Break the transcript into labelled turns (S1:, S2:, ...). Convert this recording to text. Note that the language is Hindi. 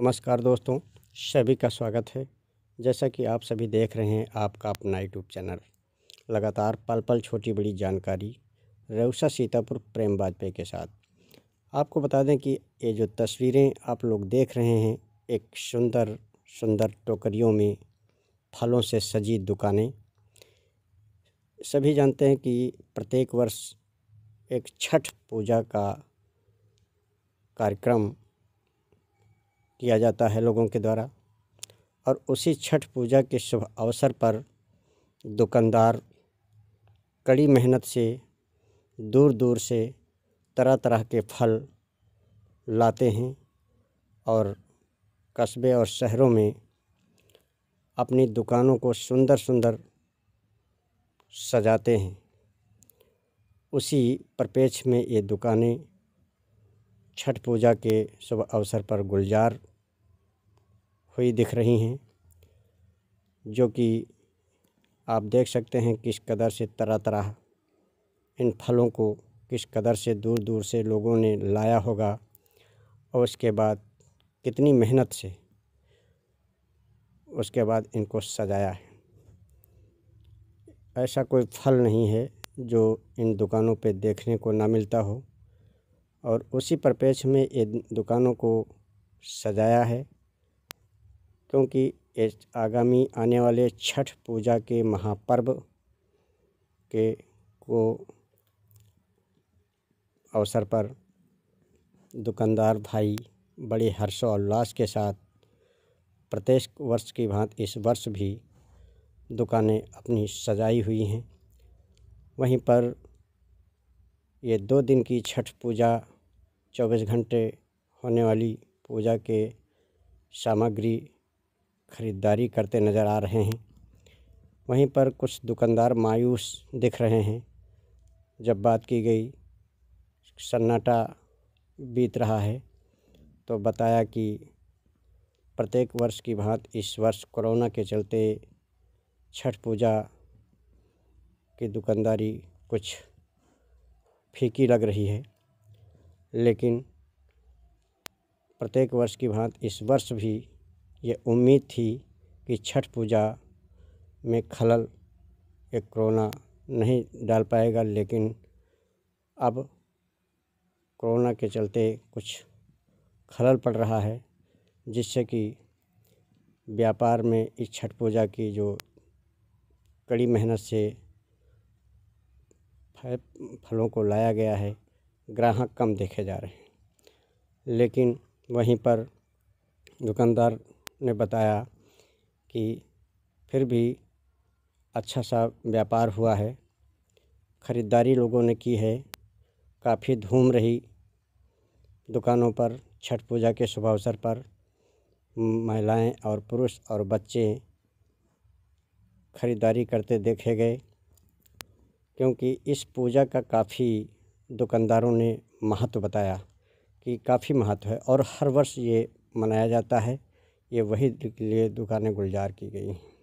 S1: नमस्कार दोस्तों सभी का स्वागत है जैसा कि आप सभी देख रहे हैं आपका अपना यूट्यूब चैनल लगातार पल पल छोटी बड़ी जानकारी रेउसा सीतापुर प्रेम वाजपेयी के साथ आपको बता दें कि ये जो तस्वीरें आप लोग देख रहे हैं एक सुंदर सुंदर टोकरियों में फलों से सजी दुकानें सभी जानते हैं कि प्रत्येक वर्ष एक छठ पूजा का कार्यक्रम किया जाता है लोगों के द्वारा और उसी छठ पूजा के शुभ अवसर पर दुकानदार कड़ी मेहनत से दूर दूर से तरह तरह के फल लाते हैं और कस्बे और शहरों में अपनी दुकानों को सुंदर सुंदर सजाते हैं उसी परपेक्ष में ये दुकानें छठ पूजा के शुभ अवसर पर गुलजार हुई दिख रही हैं जो कि आप देख सकते हैं किस कदर से तरह तरह इन फलों को किस कदर से दूर दूर से लोगों ने लाया होगा और उसके बाद कितनी मेहनत से उसके बाद इनको सजाया है ऐसा कोई फल नहीं है जो इन दुकानों पे देखने को ना मिलता हो और उसी परिपेक्ष में ये दुकानों को सजाया है क्योंकि आगामी आने वाले छठ पूजा के महापर्व के को अवसर पर दुकानदार भाई बड़े हर्षोल्लास के साथ प्रत्येक वर्ष की भांति इस वर्ष भी दुकानें अपनी सजाई हुई हैं वहीं पर ये दो दिन की छठ पूजा चौबीस घंटे होने वाली पूजा के सामग्री खरीदारी करते नज़र आ रहे हैं वहीं पर कुछ दुकानदार मायूस दिख रहे हैं जब बात की गई सन्नाटा बीत रहा है तो बताया कि प्रत्येक वर्ष की भांति इस वर्ष कोरोना के चलते छठ पूजा की दुकानदारी कुछ फीकी लग रही है लेकिन प्रत्येक वर्ष की भांति इस वर्ष भी ये उम्मीद थी कि छठ पूजा में खलल एक कोरोना नहीं डाल पाएगा लेकिन अब कोरोना के चलते कुछ खलल पड़ रहा है जिससे कि व्यापार में इस छठ पूजा की जो कड़ी मेहनत से फलों को लाया गया है ग्राहक कम देखे जा रहे हैं लेकिन वहीं पर दुकानदार ने बताया कि फिर भी अच्छा सा व्यापार हुआ है ख़रीदारी लोगों ने की है काफ़ी धूम रही दुकानों पर छठ पूजा के शुभ अवसर पर महिलाएं और पुरुष और बच्चे खरीदारी करते देखे गए क्योंकि इस पूजा का काफ़ी दुकानदारों ने महत्व बताया कि काफ़ी महत्व है और हर वर्ष ये मनाया जाता है ये वही लिए दुकानें गुलजार की गई हैं